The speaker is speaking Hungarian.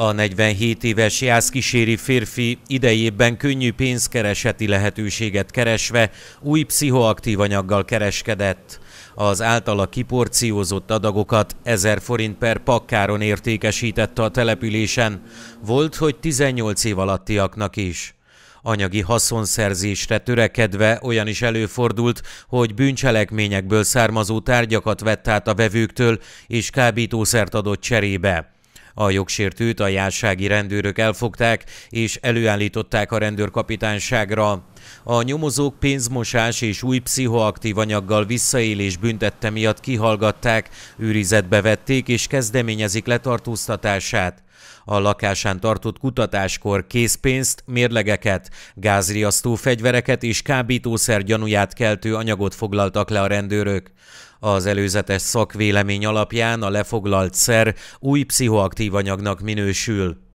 A 47 éves Jász kíséri férfi idejében könnyű pénzkereseti lehetőséget keresve új pszichoaktív anyaggal kereskedett. Az általa kiporciózott adagokat 1000 forint per pakkáron értékesítette a településen, volt, hogy 18 év alattiaknak is. Anyagi haszonszerzésre törekedve olyan is előfordult, hogy bűncselekményekből származó tárgyakat vett át a vevőktől és kábítószert adott cserébe. A jogsértőt a jársági rendőrök elfogták és előállították a rendőrkapitányságra. A nyomozók pénzmosás és új pszichoaktív anyaggal visszaélés büntette miatt kihallgatták, őrizetbe vették és kezdeményezik letartóztatását. A lakásán tartott kutatáskor készpénzt, mérlegeket, gázriasztó fegyvereket és kábítószer gyanúját keltő anyagot foglaltak le a rendőrök. Az előzetes szakvélemény alapján a lefoglalt szer új pszichoaktív anyagnak minősül.